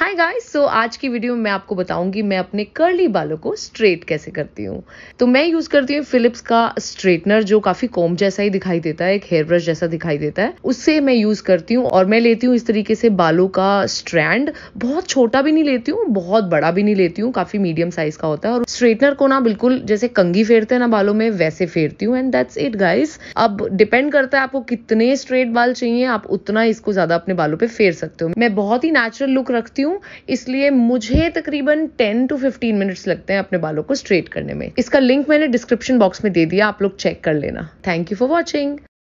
hi guys so आज की video में आपको बताऊंगी मैं अपने कर्ली बालों को स्ट्रेट कैसे करती हूँ तो मैं यूज़ करती हूँ फिलिप्स का स्ट्रेटनर जो काफ़ी कॉम जैसा ही दिखाई देता है एक हेयर ब्रश जैसा दिखाई देता है उससे मैं यूज़ करती हूँ और मैं लेती हूँ इस तरीके से बालों का स्ट्रैंड बहुत छोटा भी नहीं लेती हूँ बहुत बड़ा भी नहीं लेती हूँ काफ़ी मीडियम साइज का होता है और स्ट्रेटनर को ना बिल्कुल जैसे कंगी फेरते हैं ना बालों में वैसे फेरती हूँ एंड दैट्स इट गाइस अब डिपेंड करता है आपको कितने स्ट्रेट बाल चाहिए आप उतना इसको ज़्यादा अपने बालों पर फेर सकते हो मैं बहुत ही नेचुरल लुक रखती हूँ हूँ इसलिए मुझे तकरीबन टेन टू फिफ्टीन मिनट्स लगते हैं अपने बालों को स्ट्रेट करने में इसका लिंक मैंने डिस्क्रिप्शन बॉक्स में दे दिया आप लोग चेक कर लेना थैंक यू फॉर वॉचिंग